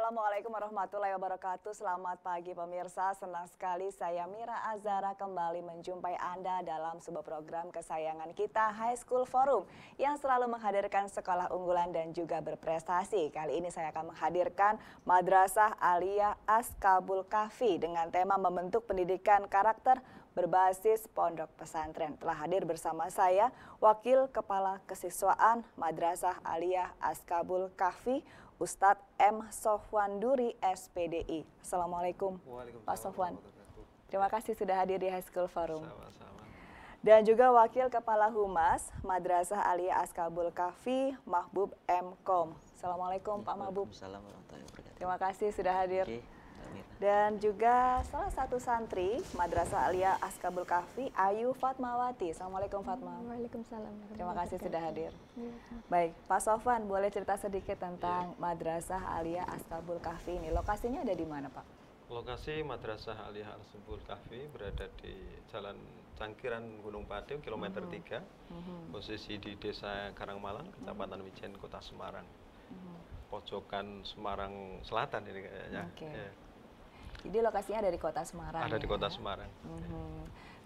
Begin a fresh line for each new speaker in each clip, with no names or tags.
Assalamualaikum warahmatullahi wabarakatuh. Selamat pagi pemirsa. Senang sekali saya Mira Azara kembali menjumpai Anda dalam sebuah program kesayangan kita High School Forum yang selalu menghadirkan sekolah unggulan dan juga berprestasi. Kali ini saya akan menghadirkan Madrasah Aliyah Askabul Kafi dengan tema membentuk pendidikan karakter berbasis pondok pesantren. Telah hadir bersama saya Wakil Kepala Kesiswaan Madrasah Aliyah Askabul Kafi. Ustadz M. Sofwan Duri, SPDI. Assalamualaikum, Pak Sofwan. Terima kasih sudah hadir di High School Forum. Dan juga Wakil Kepala Humas Madrasah Aliyah Askabul Kafi, Mahbub M. Kom. Assalamualaikum Pak Mahbub. Terima kasih sudah hadir. Okay. Gitu. Dan juga salah satu santri Madrasah Alia Askabul Kahfi Ayu Fatmawati. Assalamualaikum Fatma. Waalaikumsalam. Terima kasih sudah hadir. Iya, Baik, Pak Sofan boleh cerita sedikit iya. tentang ya. Madrasah Alia Askabul Kahfi ini. Lokasinya ada di mana Pak?
Lokasi Madrasah Alia Askabul Kahfi berada di Jalan Cangkiran Gunung Pati, kilometer 3. Mhm. Mhm. Posisi di Desa Karangmalang, Kecamatan mhm. Wijen, Kota Semarang. Pojokan Semarang Selatan ini kayaknya. Okay. Ya
jadi lokasinya ada di Kota Semarang. Ada ya? di Kota ya. Semarang. Mm-hmm.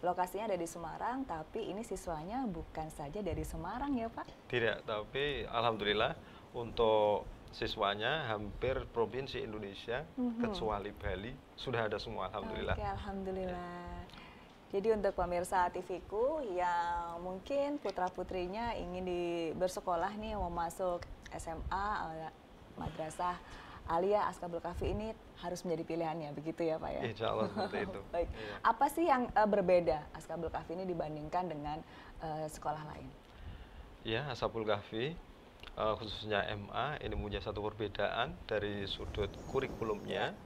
Lokasinya ada di Semarang, tapi ini siswanya bukan saja dari Semarang ya Pak?
Tidak, tapi alhamdulillah untuk siswanya hampir provinsi Indonesia mm-hmm. kecuali Bali sudah ada semua alhamdulillah. Oke,
alhamdulillah. Ya. Jadi untuk pemirsa TVku yang mungkin putra-putrinya ingin di bersekolah nih mau masuk SMA, madrasah Alia Askapul Kafi ini harus menjadi pilihannya, begitu ya Pak ya? Insya Allah seperti itu. Baik. Iya. Apa sih yang uh, berbeda Askapul Kafi ini dibandingkan dengan uh, sekolah lain?
Ya, Askabul Kafi uh, khususnya MA ini punya satu perbedaan dari sudut kurikulumnya. Ya.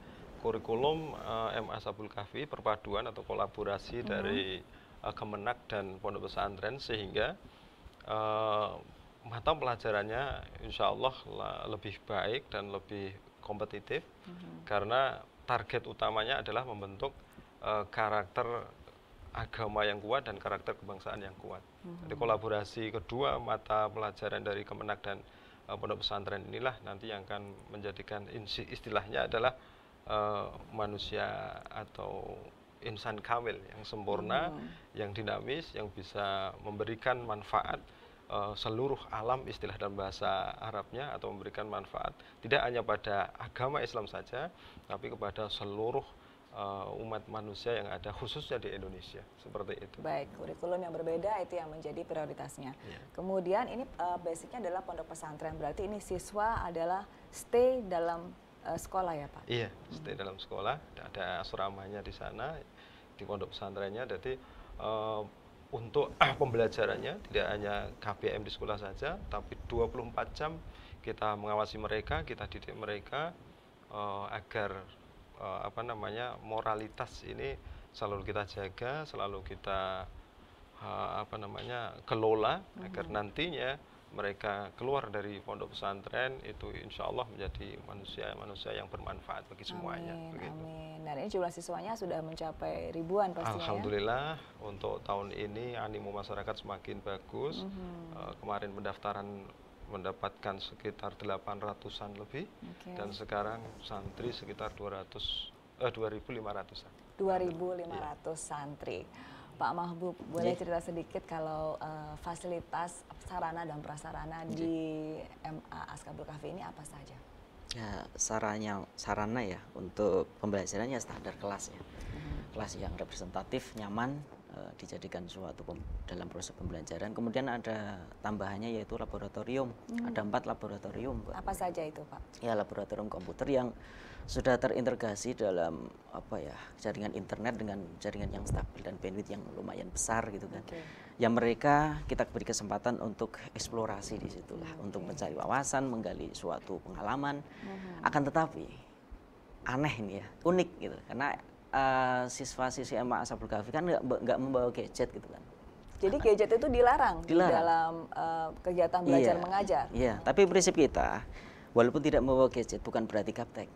Kurikulum uh, MA Sabul Kafi perpaduan atau kolaborasi -hmm. dari uh, Kemenak dan Pondok Pesantren sehingga uh, mata pelajarannya insya Allah lebih baik dan lebih kompetitif mm-hmm. karena target utamanya adalah membentuk uh, karakter agama yang kuat dan karakter kebangsaan yang kuat. Mm-hmm. Jadi mhm. kolaborasi kedua mata pelajaran dari Kemenak dan uh, Pondok Pesantren inilah nanti yang akan menjadikan istilahnya adalah uh, manusia atau insan kamil yang sempurna, mm-hmm. yang dinamis, yang bisa memberikan manfaat Eh, seluruh alam istilah dan bahasa Arabnya atau memberikan manfaat tidak hanya pada agama Islam saja tapi kepada seluruh uh, umat manusia yang ada khususnya di Indonesia seperti itu.
Baik, kurikulum yang berbeda itu yang menjadi prioritasnya. Ya. Kemudian ini uh, basicnya adalah pondok pesantren berarti ini siswa adalah stay dalam uh, sekolah ya Pak?
Iya, hmm. stay hmm. dalam sekolah ada asramanya di sana di pondok pesantrennya. Jadi uh, untuk pembelajarannya tidak hanya KBM di sekolah saja tapi 24 jam kita mengawasi mereka kita didik mereka uh, agar uh, apa namanya moralitas ini selalu kita jaga selalu kita uh, apa namanya kelola mm -hmm. agar mhm. nantinya mereka keluar dari pondok pesantren itu insya Allah menjadi manusia-manusia yang bermanfaat bagi semuanya.
Amin, begitu. amin. Dan ini jumlah siswanya sudah mencapai ribuan pastinya. Ya? Alhamdulillah
ya? untuk tahun ini animo masyarakat semakin bagus. Mm -hmm. uh, kemarin pendaftaran mendapatkan sekitar 800-an lebih okay. dan sekarang santri sekitar 200 eh 2500-an.
2500 ya. santri. Pak Mahbub, boleh iya. cerita sedikit kalau uh, fasilitas sarana dan prasarana yeah. di MA Askabul Cafe ini apa saja?
Ya, saranya, sarana ya untuk pembelajarannya standar kelas ya. Hmm. Kelas yang representatif, nyaman, Eh, dijadikan suatu dalam proses pembelajaran. Kemudian ada tambahannya yaitu laboratorium. Hmm. Ada empat laboratorium. Pak. Apa
saja itu Pak?
Ya laboratorium komputer yang sudah terintegrasi dalam apa ya jaringan internet dengan jaringan yang stabil dan bandwidth yang lumayan besar gitu kan. Okay. Yang mereka kita beri kesempatan untuk eksplorasi di situ okay. Hmm, untuk mencari wawasan, menggali suatu pengalaman. Hmm. Akan tetapi aneh ini ya unik gitu karena uh, eh, siswa siswi SMA Asabul Kafi kan nggak membawa gadget gitu kan.
Jadi gadget itu dilarang, dilarang. di dalam uh, kegiatan belajar iya, mengajar.
Iya, tapi prinsip kita walaupun tidak membawa gadget bukan berarti kaptek.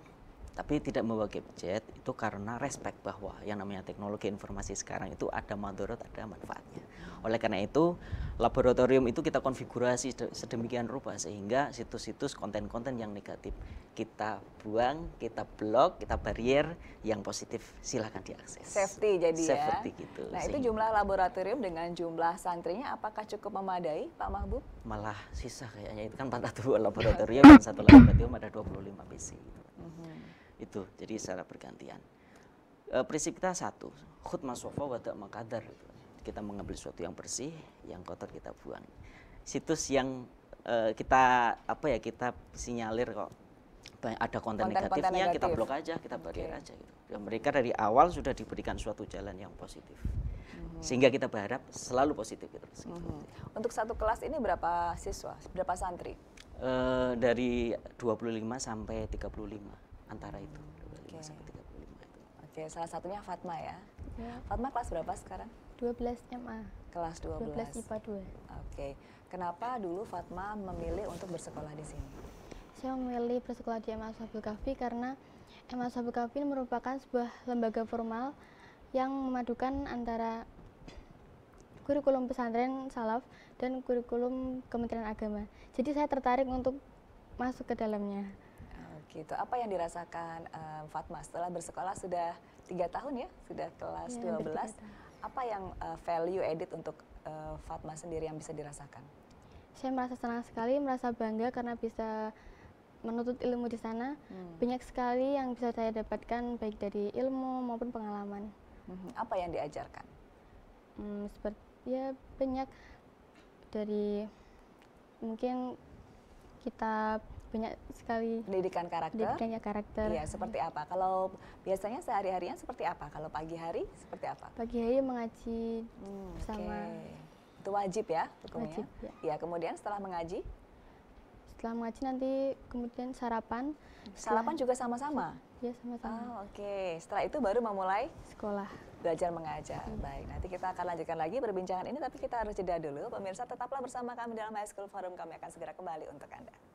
Tapi tidak membawa jet itu karena respect bahwa yang namanya teknologi informasi sekarang itu ada madorot, ada manfaatnya. Oleh karena itu, laboratorium itu kita konfigurasi sedemikian rupa sehingga situs-situs konten-konten yang negatif kita buang, kita blok, kita barrier, yang positif silahkan diakses.
Safety jadi Safety ya. Safety gitu. Nah, itu jumlah laboratorium dengan jumlah santrinya apakah cukup memadai, Pak Mahbub?
Malah sisa kayaknya itu kan 42 laboratorium dan satu laboratorium ada 25 PC. Mm -hmm itu jadi secara bergantian e, prinsip kita satu khutma sofa wadah makadar kita mengambil sesuatu yang bersih yang kotor kita buang situs yang e, kita apa ya kita sinyalir kok ada konten, konten negatifnya negatif. kita blok aja kita barrier aja gitu. Dan mereka dari awal sudah diberikan suatu jalan yang positif mhm. sehingga kita berharap selalu positif gitu. Hmm.
Untuk satu kelas ini berapa siswa, berapa santri?
E, dari 25 sampai 35 antara itu 25 okay. sampai 35 itu. Oke,
okay, salah satunya Fatma ya. ya. Fatma kelas berapa sekarang?
12 MA.
Kelas 12. 12 IPA 2. Oke. Okay. Kenapa dulu Fatma memilih untuk bersekolah di sini?
Saya memilih bersekolah di MA Sabul Kafi karena MA Sabul Kafi merupakan sebuah lembaga formal yang memadukan antara kurikulum pesantren salaf dan kurikulum Kementerian Agama. Jadi saya tertarik untuk masuk ke dalamnya.
Gitu. Apa yang dirasakan um, Fatma setelah bersekolah sudah tiga tahun ya, sudah kelas ya, 12. Apa yang uh, value edit untuk uh, Fatma sendiri yang bisa dirasakan?
Saya merasa senang sekali, merasa bangga karena bisa menuntut ilmu di sana. Hmm. Banyak sekali yang bisa saya dapatkan baik dari ilmu maupun pengalaman.
Hmm. Apa yang diajarkan?
Hmm, seperti ya banyak dari mungkin kita banyak sekali pendidikan karakter. Pendidikannya karakter. Iya, seperti
apa? Kalau biasanya sehari-harinya seperti apa? Kalau pagi hari seperti apa?
Pagi hari mengaji hmm, sama
okay.
itu wajib ya hukumnya. Ya? Wajib, ya.
ya, kemudian setelah mengaji
setelah mengaji nanti kemudian sarapan. Sarapan juga sama-sama. Iya sama-sama.
Oh, Oke, okay. setelah itu baru memulai sekolah belajar mengajar. Hmm. Baik, nanti kita akan lanjutkan lagi perbincangan ini, tapi kita harus jeda dulu. Pemirsa tetaplah bersama kami dalam High School Forum. Kami akan segera kembali untuk anda.